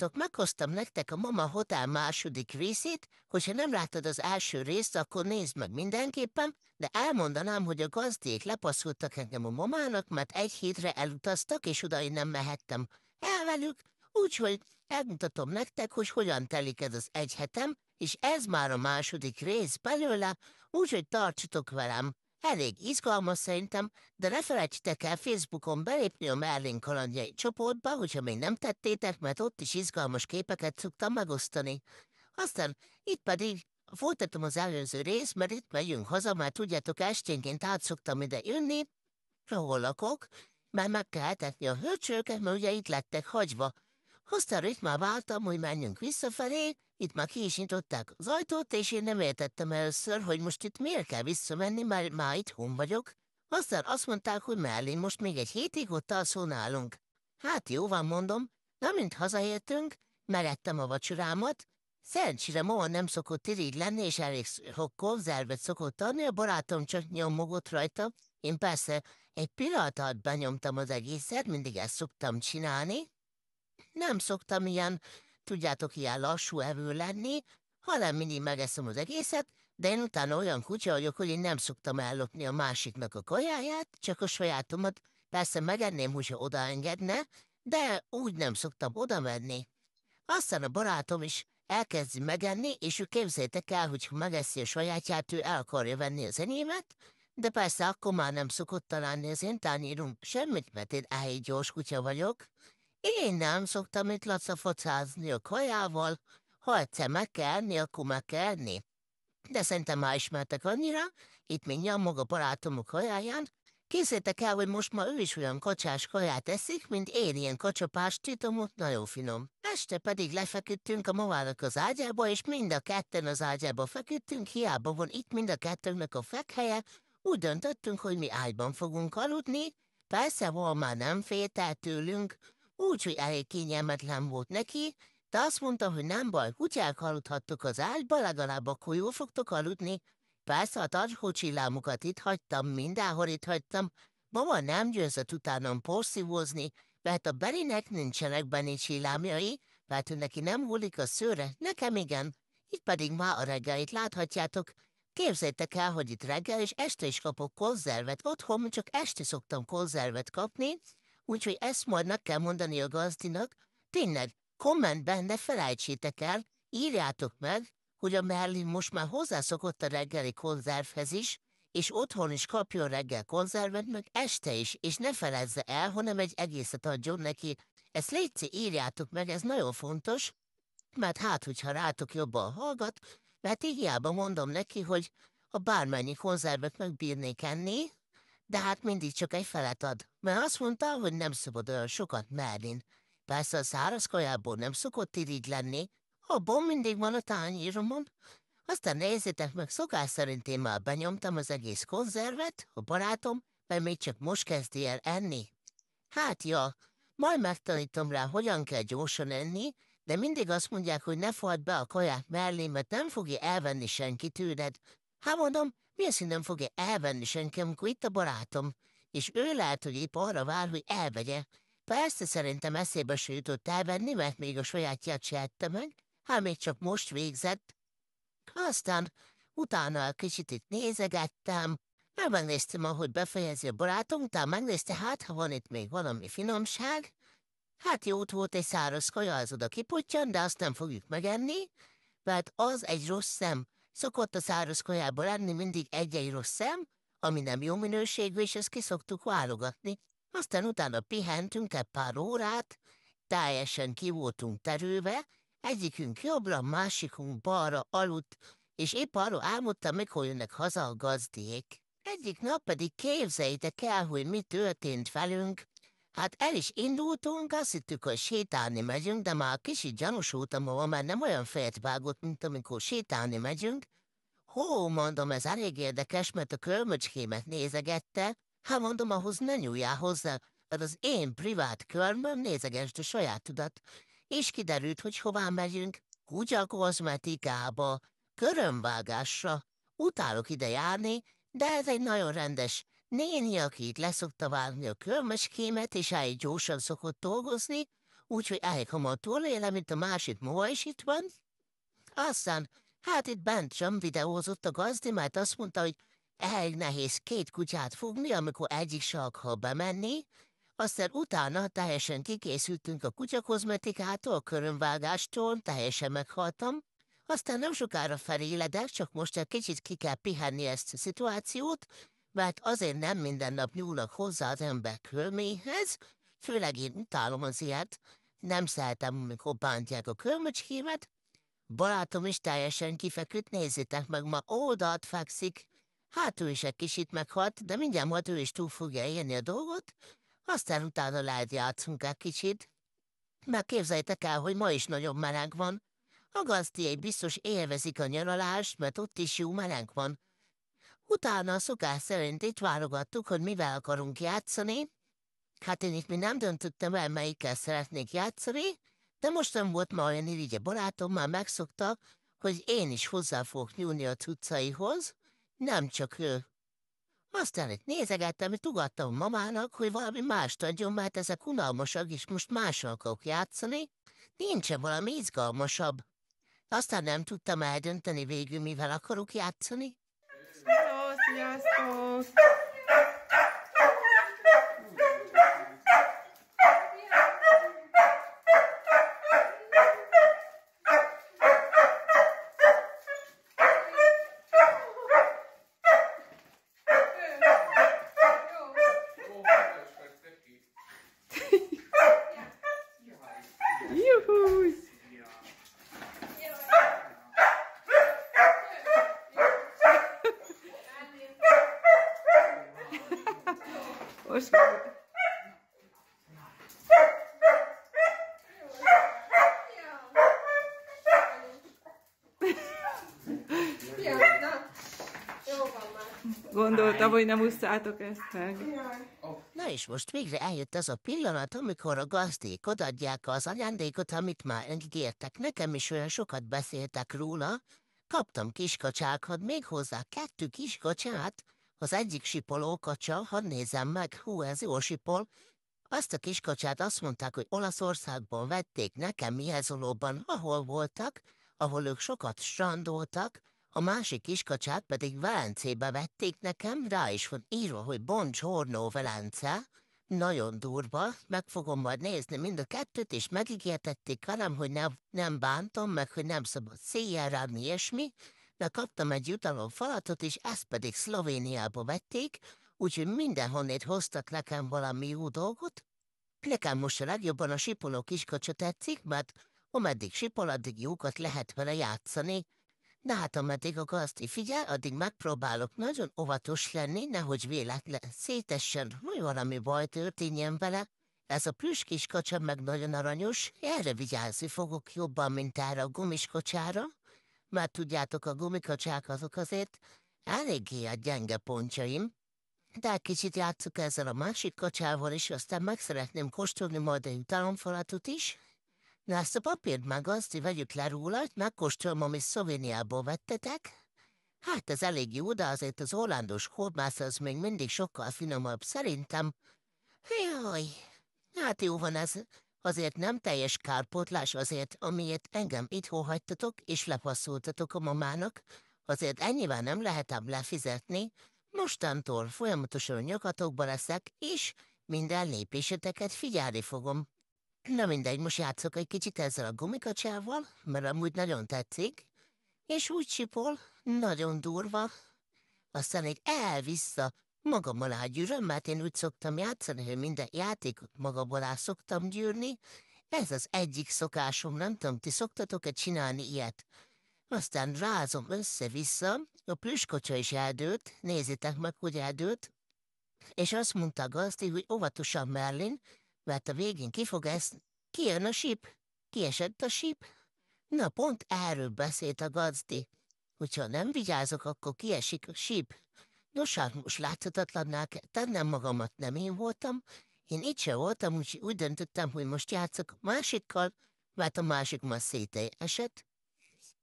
Sziasztok, meghoztam nektek a Mama Hotel második részét, hogyha nem láttad az első részt, akkor nézd meg mindenképpen, de elmondanám, hogy a gazdék lepaszultak engem a mamának, mert egy hétre elutaztak, és oda én nem mehettem el velük, úgyhogy elmutatom nektek, hogy hogyan telik ez az egy hetem, és ez már a második rész belőle, úgyhogy tartsatok velem. Elég izgalmas szerintem, de ne felejtsétek el Facebookon belépni a Merlin kalandjai csoportba, hogyha még nem tettétek, mert ott is izgalmas képeket szoktam megosztani. Aztán itt pedig folytatom az előző részt, mert itt megyünk haza, mert tudjátok, esténként át szoktam ide jönni, ahol lakok, mert meg kell etetni a hölcsőket, mert ugye itt lettek hagyva. Aztán ritmába váltam, hogy menjünk visszafelé, itt már ki is nyitották az ajtót, és én nem értettem először, hogy most itt miért kell visszamenni, mert már itt hon vagyok. Aztán azt mondták, hogy Merlin most még egy hétig ott alszol nálunk. Hát jó van, mondom. Na, mint hazaértünk, merettem a vacsorámat. Szerencsére ma nem szokott irigy lenni, és elég sok konzervet szokott adni, a barátom csak nyomogott rajta. Én persze egy pillanat alatt benyomtam az egészet, mindig ezt szoktam csinálni nem szoktam ilyen, tudjátok, ilyen lassú evő lenni, hanem mindig megeszem az egészet, de én utána olyan kutya vagyok, hogy én nem szoktam ellopni a másiknak a kajáját, csak a sajátomat persze megenném, hogyha odaengedne, de úgy nem szoktam oda menni. Aztán a barátom is elkezdi megenni, és ő képzeljétek el, hogy ha megeszi a sajátját, ő el akarja venni az enyémet, de persze akkor már nem szokott találni az én tányérom semmit, mert én elég gyors kutya vagyok, én nem szoktam itt lacafocázni a kajával, ha egyszer meg kell enni, akkor meg kell enni. De szerintem már ismertek annyira, itt még nyomog a barátom a kajáján, Készítek el, hogy most már ő is olyan kacsás kaját eszik, mint én ilyen kacsapás titomot, nagyon finom. Este pedig lefeküdtünk a mavának az ágyába, és mind a ketten az ágyába feküdtünk, hiába van itt mind a kettőnknek a fekhelye, úgy döntöttünk, hogy mi ágyban fogunk aludni, persze van már nem féltel tőlünk, úgy, hogy elég kényelmetlen volt neki, de azt mondta, hogy nem baj, kutyák aludhattok az ágyba, legalább akkor jól fogtok aludni. Persze a tartó csillámokat itt hagytam, mindenhol itt hagytam. Mama nem győzött utánam porszívózni, mert a Berinek nincsenek benne csillámjai, mert ő neki nem hullik a szőre, nekem igen. Itt pedig már a reggelit láthatjátok. Képzeljétek el, hogy itt reggel és este is kapok konzervet. Otthon csak este szoktam konzervet kapni, Úgyhogy ezt majd meg kell mondani a gazdinak. Tényleg, kommentben ne felejtsétek el, írjátok meg, hogy a Merlin most már hozzászokott a reggeli konzervhez is, és otthon is kapjon reggel konzervet, meg este is, és ne felezze el, hanem egy egészet adjon neki. Ezt létszi, írjátok meg, ez nagyon fontos, mert hát, hogyha rátok jobban hallgat, mert így hiába mondom neki, hogy a bármennyi konzervet megbírnék enni, de hát mindig csak egy felet ad, mert azt mondta, hogy nem szabad olyan sokat merni. Persze a száraz kajából nem szokott így lenni, abban mindig van a tányíromon. Aztán nézzétek meg, szokás szerint én már benyomtam az egész konzervet, a barátom, mert még csak most kezdi el enni. Hát ja, majd megtanítom rá, hogyan kell gyorsan enni, de mindig azt mondják, hogy ne fogd be a kaját mellé, mert nem fogja elvenni senki tőled. Hát mondom, hogy nem fogja elvenni senki, amikor itt a barátom, és ő lehet, hogy épp arra vár, hogy elvegye. Persze szerintem eszébe se jutott elvenni, mert még a sajátját se ette meg, hát még csak most végzett. Aztán utána kicsit itt nézegettem, mert megnéztem, ahogy befejezi a barátom, utána megnézte, hát ha van itt még valami finomság, hát jót volt egy száraz kaja, az oda kiputtyan, de azt nem fogjuk megenni, mert az egy rossz szem, Szokott a száraz kajából lenni mindig egy-egy rossz szem, ami nem jó minőségű, és ezt kiszoktuk válogatni. Aztán utána pihentünk egy pár órát, teljesen ki voltunk terülve, egyikünk jobbra, másikunk balra aludt, és épp arról álmodtam, mikor jönnek haza a gazdék. Egyik nap pedig képzeljétek el, hogy mi történt velünk. Hát el is indultunk, azt hittük, hogy sétálni megyünk, de már kicsit gyanúsultam, ma már nem olyan fejet vágott, mint amikor sétálni megyünk, Hó, mondom, ez elég érdekes, mert a körmöcskémet nézegette. ha mondom, ahhoz ne nyúljál hozzá, mert az én privát körmöm nézegesd a tudat, És kiderült, hogy hová megyünk. Kutya kozmetikába, körömvágásra. Utálok ide járni, de ez egy nagyon rendes néni, aki itt leszokta vágni a körmöcskémet, és elég gyorsan szokott dolgozni, úgyhogy elég hamar túlélem, mint a másik moha is itt van. Aztán Hát itt bent sem videózott a gazdi, mert azt mondta, hogy elég nehéz két kutyát fogni, amikor egyik se akar bemenni, aztán utána teljesen kikészültünk a kutyakozmetikától, körönvágástól, teljesen meghaltam. Aztán nem sokára feléledek, csak most egy kicsit ki kell pihenni ezt a szituációt, mert azért nem minden nap nyúlnak hozzá az ember körméhez, főleg én utálom az ilyet, nem szeretem, amikor bántják a körmöcskémet, Barátom is teljesen kifeküdt, nézzétek meg, ma oldalt fekszik. Hát ő is egy kicsit meghalt, de mindjárt majd ő is túl fogja élni a dolgot, aztán utána lehet játszunk egy kicsit. Mert képzeljétek el, hogy ma is nagyon meleg van. A gazdiai biztos élvezik a nyaralást, mert ott is jó meleg van. Utána a szokás szerint itt válogattuk, hogy mivel akarunk játszani. Hát én itt mi nem döntöttem el, melyikkel szeretnék játszani, de most nem volt ma olyan irigye barátom, már megszokta, hogy én is hozzá fogok nyúlni a cuccaihoz, nem csak ő. Aztán itt nézegettem, tugattam mamának, hogy valami mást adjon, mert ezek unalmasak, és most mással akarok játszani. Nincsen valami izgalmasabb. Aztán nem tudtam eldönteni végül, mivel akarok játszani. sziasztok! most már... Gondoltam, hogy nem usszátok ezt meg. Na és most végre eljött az a pillanat, amikor a gazdék odaadják az ajándékot, amit már engedtek. Nekem is olyan sokat beszéltek róla. Kaptam kiskacsákat, még hozzá kettő kiskacsát, az egyik sipoló kacsa, ha nézem meg, hú, ez jó sipol, azt a kiskacsát azt mondták, hogy Olaszországban vették nekem Mihezolóban, ahol voltak, ahol ők sokat strandoltak, a másik kiskacsát pedig Velencébe vették nekem, rá is van írva, hogy Bongiorno Velence, nagyon durva, meg fogom majd nézni mind a kettőt, és megígértették velem, hogy nem, nem bántom, meg hogy nem szabad széjjel rám, ilyesmi, de kaptam egy jutalomfalatot, és ezt pedig Szlovéniába vették, úgyhogy mindenhonnét hoztak nekem valami jó dolgot. Nekem most a legjobban a sipoló kiskacsa tetszik, mert ameddig sipol, addig jókat lehet vele játszani. Na hát ameddig a gazdi figyel, addig megpróbálok nagyon óvatos lenni, nehogy véletlen szétessen, hogy valami baj történjen vele. Ez a plusz kiskacsa meg nagyon aranyos, erre vigyázni fogok jobban, mint erre a gumiskocsára mert tudjátok, a gumikacsák azok azért eléggé a gyenge pontjaim, de kicsit játszok ezzel a másik kacsával is, aztán meg szeretném kóstolni majd egy utalomfalatot is, Na ezt a papírt meg azt, vegyük le róla, hogy megkóstolom, amit Szovéniából vettetek. Hát ez elég jó, de azért az orlandos hormász az még mindig sokkal finomabb, szerintem. Jaj, hát jó van ez. Azért nem teljes kárpótlás azért, amiért engem itt hagytatok és lepasszultatok a mamának, azért ennyivel nem lehetem lefizetni, mostantól folyamatosan nyakatokba leszek, és minden lépéseteket figyelni fogom. Na mindegy, most játszok egy kicsit ezzel a gumikacsával, mert amúgy nagyon tetszik, és úgy csipol, nagyon durva, aztán egy el-vissza, Magammal ágyűröm, mert én úgy szoktam játszani, hogy minden játékot magamból át szoktam gyűrni. Ez az egyik szokásom, nem tudom, ti szoktatok-e csinálni ilyet? Aztán rázom össze-vissza, a plüskocsa is eldőlt, nézzétek meg, hogy eldőlt. És azt mondta a gazdi, hogy óvatosan Merlin, mert a végén ki fog ezt, kijön a síp, kiesett a síp. Na pont erről beszélt a gazdi, hogyha nem vigyázok, akkor kiesik a síp. Hát, most láthatatlanná kell tennem magamat, nem én voltam. Én itt se voltam, úgyhogy úgy döntöttem, hogy most játszok másikkal, mert a másik már szétei esett.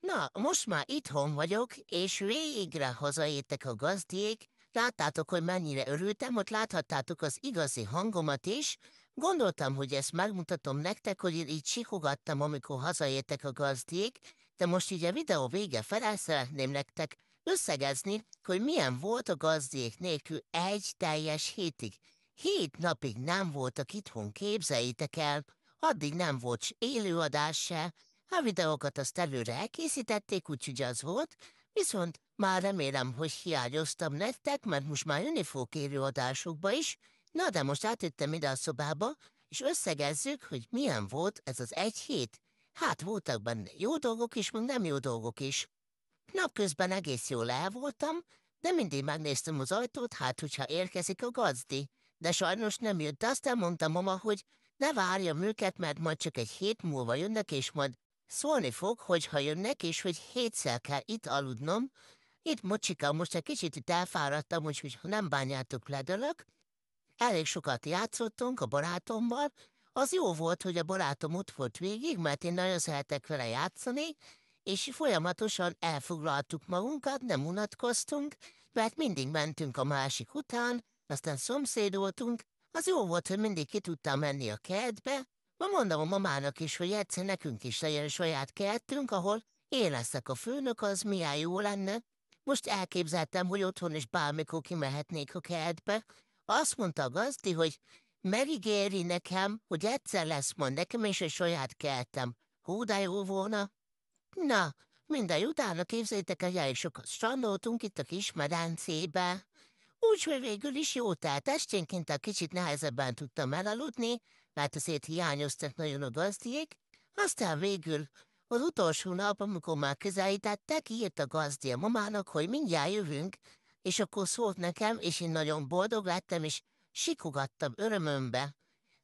Na, most már itthon vagyok, és végre hazaértek a gazdiék, Láttátok, hogy mennyire örültem, ott láthattátok az igazi hangomat is. Gondoltam, hogy ezt megmutatom nektek, hogy én így sikogattam, amikor hazaértek a gazdiék, de most így a videó vége felel szeretném nektek összegezni, hogy milyen volt a gazdék nélkül egy teljes hétig. Hét napig nem voltak itthon, képzeljétek el, addig nem volt élőadás se, a videókat azt előre elkészítették, úgyhogy az volt, viszont már remélem, hogy hiányoztam nektek, mert most már jönni fogok élőadásokba is, na de most átjöttem ide a szobába, és összegezzük, hogy milyen volt ez az egy hét. Hát voltak benne jó dolgok is, meg nem jó dolgok is. Napközben egész jól el voltam, de mindig megnéztem az ajtót, hát hogyha érkezik a gazdi. De sajnos nem jött, aztán mondtam mama, hogy ne várjam őket, mert majd csak egy hét múlva jönnek, és majd szólni fog, hogy ha jönnek, és hogy hétszer kell itt aludnom. Itt mocsika, most egy kicsit itt elfáradtam, úgyhogy ha nem bánjátok ledölök. Elég sokat játszottunk a barátommal, az jó volt, hogy a barátom ott volt végig, mert én nagyon szeretek vele játszani, és folyamatosan elfoglaltuk magunkat, nem unatkoztunk, mert mindig mentünk a másik után, aztán szomszédoltunk, az jó volt, hogy mindig ki tudtam menni a kertbe, ma mondom a mamának is, hogy egyszer nekünk is legyen saját kertünk, ahol én leszek a főnök, az milyen jó lenne. Most elképzeltem, hogy otthon is bármikor kimehetnék a kertbe. Azt mondta a gazdi, hogy megígéri nekem, hogy egyszer lesz majd nekem is egy saját kertem. Hú, de jó volna! Na, minden utána képzeljétek el, elég sokat strandoltunk itt a kis medencébe. Úgyhogy végül is jó tehát esténként a kicsit nehezebben tudtam elaludni, mert azért hiányoztak nagyon a gazdiék. Aztán végül az utolsó nap, amikor már közelítettek, írt a gazdi a mamának, hogy mindjárt jövünk, és akkor szólt nekem, és én nagyon boldog lettem, és sikogattam örömömbe.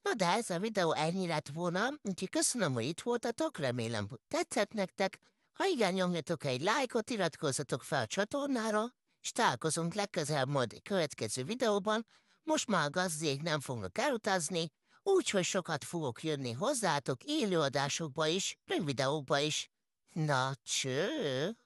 Na de ez a videó ennyi lett volna, úgyhogy köszönöm, hogy itt voltatok, remélem, hogy tetszett nektek. Ha igen, nyomjatok egy lájkot, iratkozzatok fel a csatornára, és találkozunk legközelebb majd a következő videóban. Most már a gazdék nem fognak elutazni, úgyhogy sokat fogok jönni hozzátok élőadásokba is, rövid videókba is. Na, cső!